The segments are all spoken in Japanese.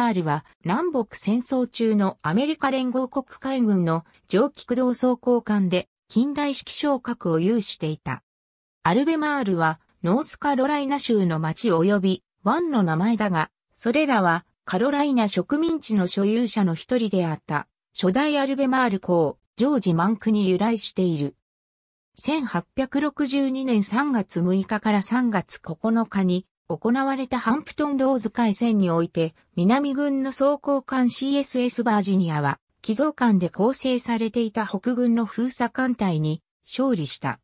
タールは南北戦争中のアメリカ連合国海軍の蒸気駆動装甲艦で近代式昇格を有していた。アルベマールはノースカロライナ州の町及び湾の名前だが、それらはカロライナ植民地の所有者の一人であった初代アルベマール公、ジョージ・マンクに由来している。1862年3月6日から3月9日に行われたハンプトンローズ海戦において、南軍の装甲艦 CSS バージニアは、寄贈艦で構成されていた北軍の封鎖艦隊に勝利した。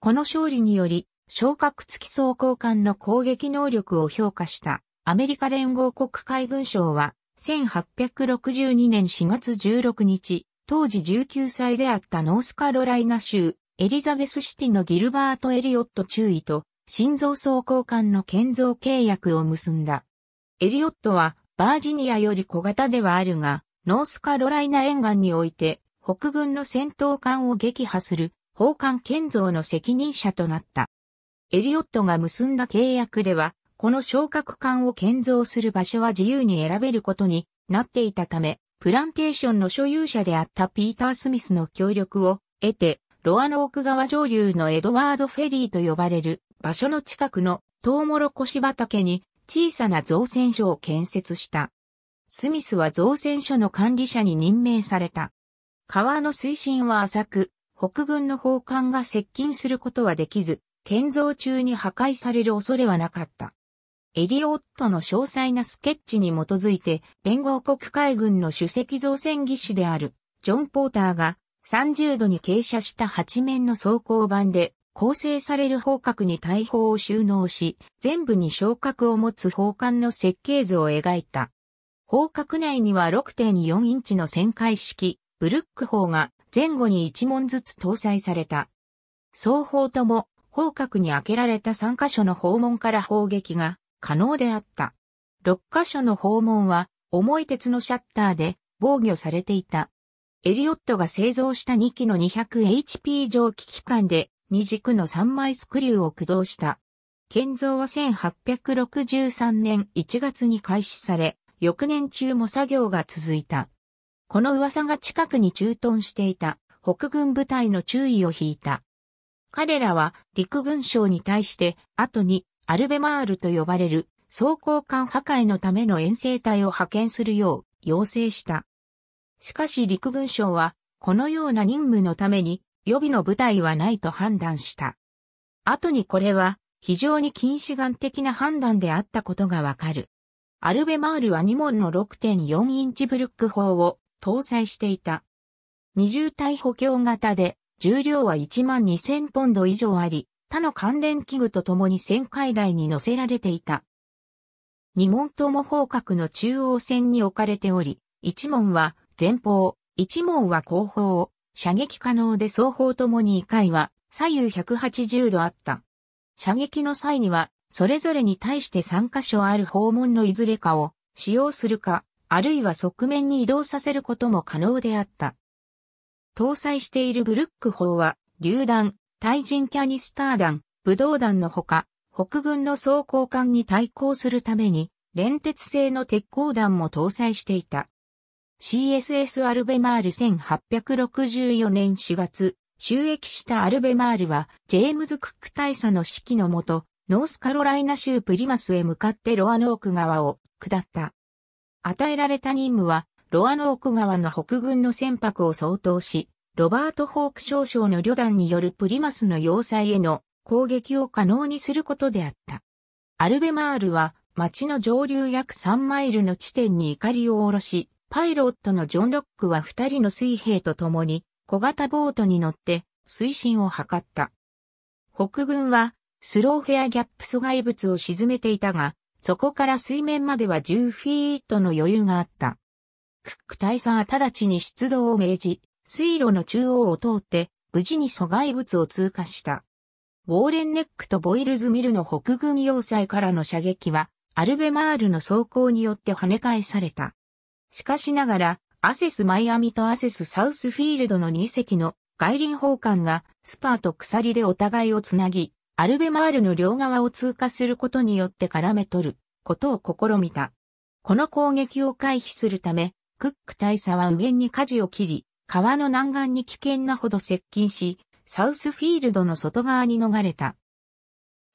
この勝利により、昇格付き装甲艦の攻撃能力を評価したアメリカ連合国海軍省は、1862年4月16日、当時19歳であったノースカロライナ州エリザベスシティのギルバート・エリオット中尉と心臓装甲艦の建造契約を結んだ。エリオットはバージニアより小型ではあるが、ノースカロライナ沿岸において北軍の戦闘艦を撃破する砲艦建造の責任者となった。エリオットが結んだ契約では、この昇格艦を建造する場所は自由に選べることになっていたため、プランテーションの所有者であったピーター・スミスの協力を得て、ロアノーク川上流のエドワード・フェリーと呼ばれる場所の近くのトウモロコシ畑に小さな造船所を建設した。スミスは造船所の管理者に任命された。川の水深は浅く、北軍の砲艦が接近することはできず、建造中に破壊される恐れはなかった。エリオットの詳細なスケッチに基づいて、連合国海軍の主席造船技師である、ジョン・ポーターが、30度に傾斜した8面の装甲板で、構成される方角に大砲を収納し、全部に昇格を持つ砲艦の設計図を描いた。方角内には6.4インチの旋回式、ブルック砲が前後に1門ずつ搭載された。双方とも方角に開けられた3箇所の砲門から砲撃が可能であった。6箇所の砲門は重い鉄のシャッターで防御されていた。エリオットが製造した2機の 200HP 蒸気機関で二軸の三枚スクリューを駆動した。建造は1863年1月に開始され、翌年中も作業が続いた。この噂が近くに駐屯していた北軍部隊の注意を引いた。彼らは陸軍省に対して後にアルベマールと呼ばれる装甲艦破壊のための遠征隊を派遣するよう要請した。しかし陸軍省はこのような任務のために予備の部隊はないと判断した。後にこれは非常に近視眼的な判断であったことがわかる。アルベマールは2門の6.4インチブルック砲を搭載していた。二重体補強型で重量は12,000ポンド以上あり、他の関連器具と共に旋回台に乗せられていた。二門とも方角の中央線に置かれており、一門は前方、一門は後方射撃可能で双方ともに1回は左右180度あった。射撃の際には、それぞれに対して3箇所ある訪問のいずれかを使用するか、あるいは側面に移動させることも可能であった。搭載しているブルック砲は、榴弾、対人キャニスター弾、武道弾のほか、北軍の装甲艦に対抗するために、連鉄製の鉄鋼弾も搭載していた。CSS アルベマール1864年4月、収益したアルベマールは、ジェームズ・クック大佐の指揮のもと、ノースカロライナ州プリマスへ向かってロアノーク川を下った。与えられた任務は、ロアノーク川の北軍の船舶を相当し、ロバート・ホーク少将の旅団によるプリマスの要塞への攻撃を可能にすることであった。アルベマールは、町の上流約3マイルの地点に怒りを下ろし、パイロットのジョン・ロックは二人の水兵と共に小型ボートに乗って水深を測った。北軍はスローフェアギャップ阻害物を沈めていたが、そこから水面までは10フィートの余裕があった。クック大佐は直ちに出動を命じ、水路の中央を通って無事に阻害物を通過した。ウォーレンネックとボイルズミルの北軍要塞からの射撃は、アルベマールの走行によって跳ね返された。しかしながら、アセスマイアミとアセスサウスフィールドの2隻の外輪砲艦がスパーと鎖でお互いをつなぎ、アルベマールの両側を通過することによって絡め取ることを試みた。この攻撃を回避するため、クック大佐は右舷に舵を切り、川の南岸に危険なほど接近し、サウスフィールドの外側に逃れた。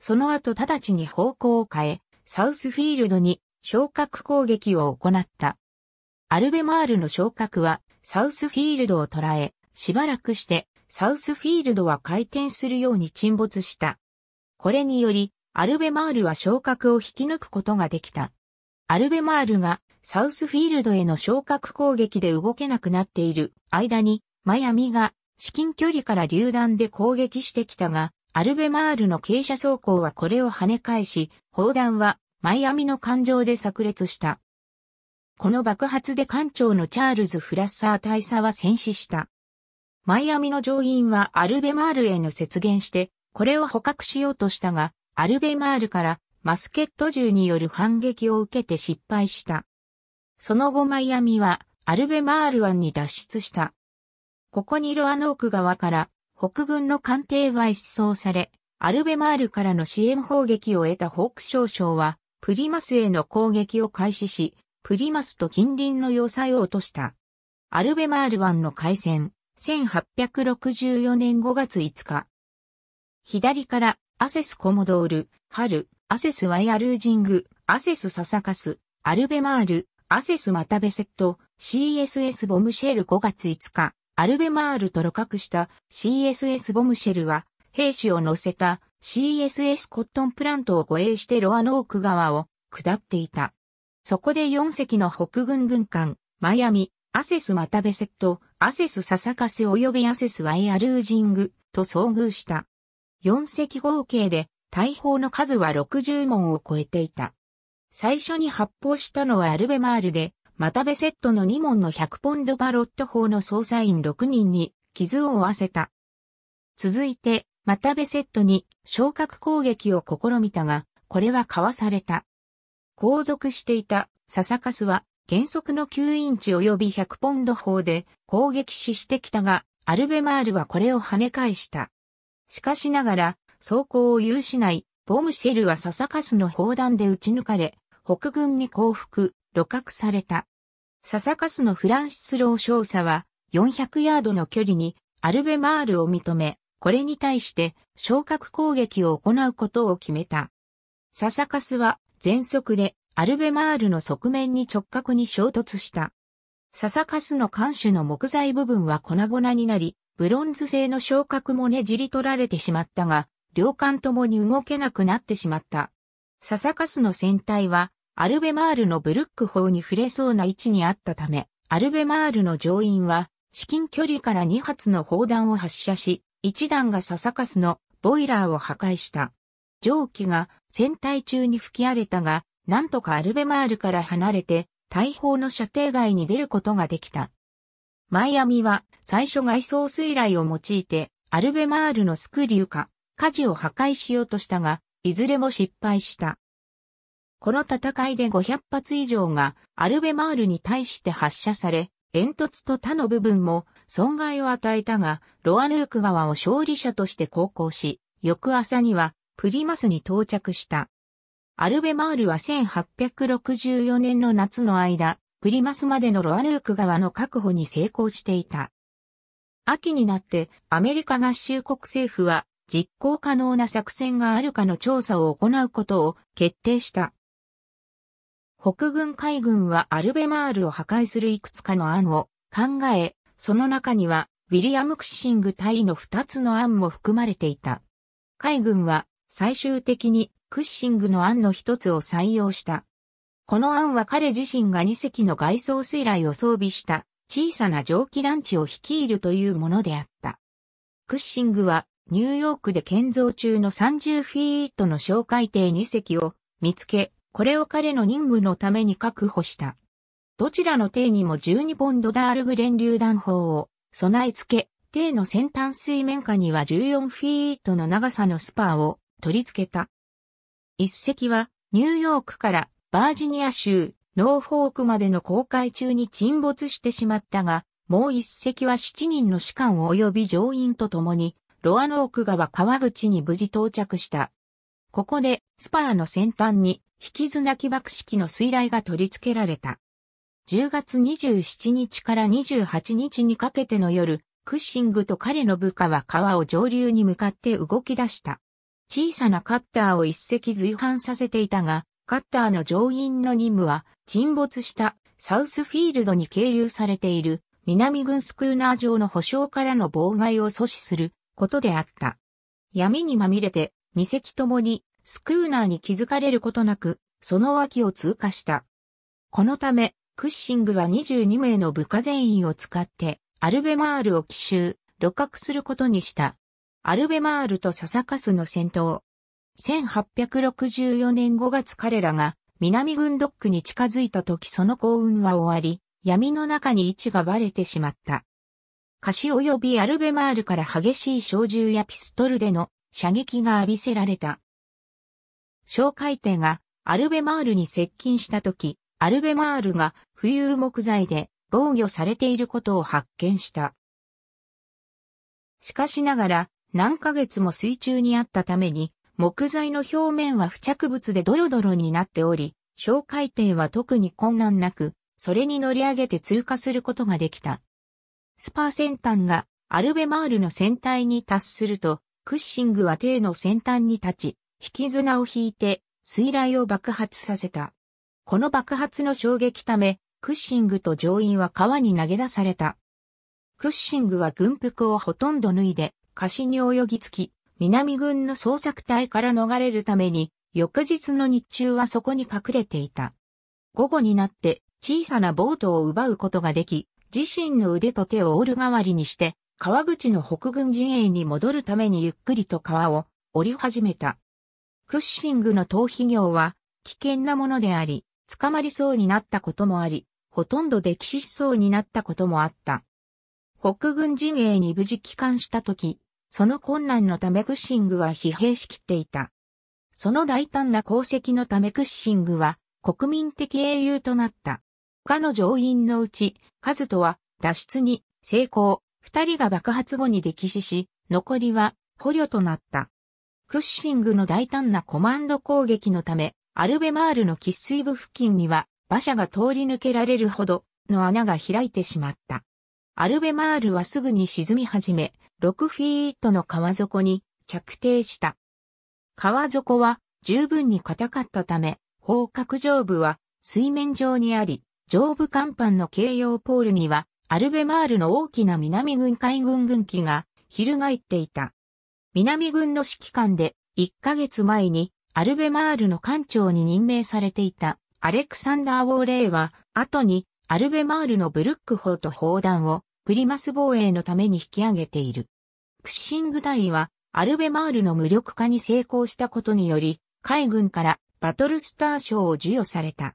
その後直ちに方向を変え、サウスフィールドに昇格攻撃を行った。アルベマールの昇格はサウスフィールドを捉え、しばらくしてサウスフィールドは回転するように沈没した。これにより、アルベマールは昇格を引き抜くことができた。アルベマールがサウスフィールドへの昇格攻撃で動けなくなっている間に、マヤミが至近距離から榴弾で攻撃してきたが、アルベマールの傾斜走行はこれを跳ね返し、砲弾はマイアミの艦上で炸裂した。この爆発で艦長のチャールズ・フラッサー大佐は戦死した。マイアミの上院はアルベマールへの接言して、これを捕獲しようとしたが、アルベマールからマスケット銃による反撃を受けて失敗した。その後マイアミはアルベマール湾に脱出した。ここにロアノーク側から北軍の艦艇は一掃され、アルベマールからの支援砲撃を得たホーク少将は、プリマスへの攻撃を開始し、プリマスと近隣の要塞を落とした。アルベマール湾の海戦、1864年5月5日。左から、アセスコモドール、春、アセスワイアルージング、アセスササカス、アルベマール、アセスマタベセット、CSS ボムシェル5月5日、アルベマールと露獲した CSS ボムシェルは、兵士を乗せた CSS コットンプラントを護衛してロアノーク川を下っていた。そこで4隻の北軍軍艦、マヤミ、アセスマタベセット、アセスササカス及びアセスワイアルージングと遭遇した。4隻合計で大砲の数は60門を超えていた。最初に発砲したのはアルベマールで、マタベセットの2門の100ポンドバロット砲の捜査員6人に傷を負わせた。続いて、マタベセットに昇格攻撃を試みたが、これはかわされた。後続していたササカスは原則の9インチ及び100ポンド砲で攻撃死してきたが、アルベマールはこれを跳ね返した。しかしながら、走行を有しないボムシェルはササカスの砲弾で撃ち抜かれ、北軍に降伏、露獲された。ササカスのフランシス・ロー少佐は、400ヤードの距離にアルベマールを認め、これに対して、昇格攻撃を行うことを決めた。ササカスは全速でアルベマールの側面に直角に衝突した。笹カスの艦首の木材部分は粉々になり、ブロンズ製の昇格もねじり取られてしまったが、両艦ともに動けなくなってしまった。笹カスの船体は、アルベマールのブルック砲に触れそうな位置にあったため、アルベマールの乗員は、至近距離から2発の砲弾を発射し、1弾が笹カスのボイラーを破壊した。蒸気が船体中に吹き荒れたが、なんとかアルベマールから離れて、大砲の射程外に出ることができた。マイアミは最初外装水雷を用いて、アルベマールのスクリューか、火事を破壊しようとしたが、いずれも失敗した。この戦いで500発以上がアルベマールに対して発射され、煙突と他の部分も損害を与えたが、ロアヌーク川を勝利者として航行し、翌朝にはプリマスに到着した。アルベマールは1864年の夏の間、プリマスまでのロアヌーク川の確保に成功していた。秋になってアメリカ合衆国政府は実行可能な作戦があるかの調査を行うことを決定した。北軍海軍はアルベマールを破壊するいくつかの案を考え、その中にはウィリアム・クッシング隊の2つの案も含まれていた。海軍は最終的にクッシングの案の一つを採用した。この案は彼自身が2隻の外装水雷を装備した小さな蒸気団地を率いるというものであった。クッシングはニューヨークで建造中の30フィートの小海艇2隻を見つけ、これを彼の任務のために確保した。どちらの艇にも12ポンドダールグレン榴弾砲を備え付け、艇の先端水面下には14フィートの長さのスパーを取り付けた。一隻はニューヨークからバージニア州ノーフォークまでの航海中に沈没してしまったが、もう一隻は7人の士官及び乗員と共に、ロアノーク川川口に無事到着した。ここで、スパーの先端に、引き綱起爆式の水雷が取り付けられた。10月27日から28日にかけての夜、クッシングと彼の部下は川を上流に向かって動き出した。小さなカッターを一隻随伴させていたが、カッターの乗員の任務は沈没したサウスフィールドに係留されている南軍スクーナー上の保証からの妨害を阻止することであった。闇にまみれて二隻ともにスクーナーに気づかれることなく、その脇を通過した。このため、クッシングは22名の部下全員を使って、アルベマールを奇襲、露獲することにした。アルベマールと笹カスの戦闘。1864年5月彼らが南軍ドックに近づいた時その幸運は終わり、闇の中に位置がバレてしまった。歌詞及びアルベマールから激しい小銃やピストルでの射撃が浴びせられた。哨戒艇がアルベマールに接近した時、アルベマールが浮遊木材で防御されていることを発見した。しかしながら、何ヶ月も水中にあったために、木材の表面は付着物でドロドロになっており、小海底は特に困難なく、それに乗り上げて通過することができた。スパー先端がアルベマールの船体に達すると、クッシングは艇の先端に立ち、引き綱を引いて水雷を爆発させた。この爆発の衝撃ため、クッシングと乗員は川に投げ出された。クッシングは軍服をほとんど脱いで、カシに泳ぎつき、南軍の捜索隊から逃れるために、翌日の日中はそこに隠れていた。午後になって小さなボートを奪うことができ、自身の腕と手を折る代わりにして、川口の北軍陣営に戻るためにゆっくりと川を降り始めた。クッシングの逃避業は危険なものであり、捕まりそうになったこともあり、ほとんど溺死しそうになったこともあった。北軍陣営に無事帰還した時、その困難のためクッシングは疲弊しきっていた。その大胆な功績のためクッシングは国民的英雄となった。他の乗員のうち、カズトは脱出に成功、二人が爆発後に溺死し、残りは捕虜となった。クッシングの大胆なコマンド攻撃のため、アルベマールの喫水部付近には馬車が通り抜けられるほどの穴が開いてしまった。アルベマールはすぐに沈み始め、6フィートの川底に着底した。川底は十分に硬かったため、方角上部は水面上にあり、上部甲板の形容ポールには、アルベマールの大きな南軍海軍軍機が翻っていた。南軍の指揮官で1ヶ月前にアルベマールの艦長に任命されていたアレクサンダー・ウォーレイは後にアルベマールのブルックホと砲弾をプリマス防衛のために引き上げている。クッシング隊は、アルベマールの無力化に成功したことにより、海軍からバトルスター賞を授与された。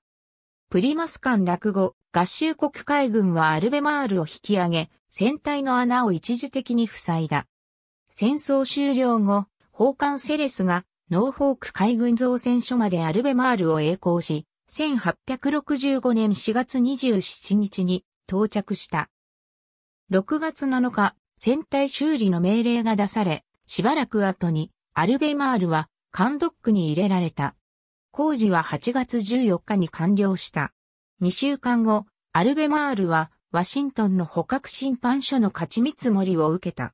プリマス艦落語、合衆国海軍はアルベマールを引き上げ、船体の穴を一時的に塞いだ。戦争終了後、砲艦セレスがノーフォーク海軍造船所までアルベマールを栄光し、1865年4月27日に到着した。6月7日、船体修理の命令が出され、しばらく後に、アルベマールは、カンドックに入れられた。工事は8月14日に完了した。2週間後、アルベマールは、ワシントンの捕獲審判所の勝ち見積もりを受けた。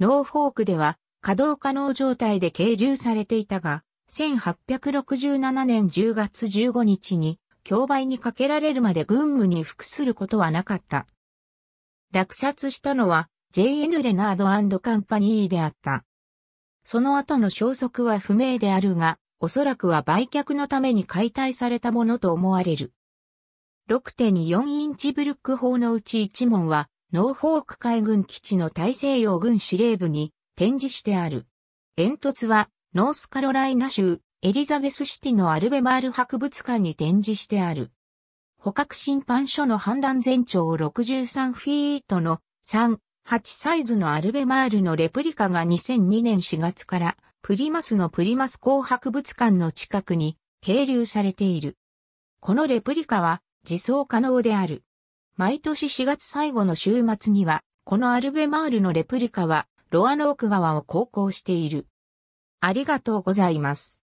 ノーフォークでは、稼働可能状態で係留されていたが、1867年10月15日に、競売にかけられるまで軍務に服することはなかった。落札したのは JN レナードカンパニーであった。その後の消息は不明であるが、おそらくは売却のために解体されたものと思われる。6.24インチブルック砲のうち1門は、ノーフォーク海軍基地の大西洋軍司令部に展示してある。煙突は、ノースカロライナ州エリザベスシティのアルベマール博物館に展示してある。捕獲審判所の判断全長63フィートの3、8サイズのアルベマールのレプリカが2002年4月からプリマスのプリマス紅博物館の近くに係留されている。このレプリカは自走可能である。毎年4月最後の週末には、このアルベマールのレプリカはロアノーク川を航行している。ありがとうございます。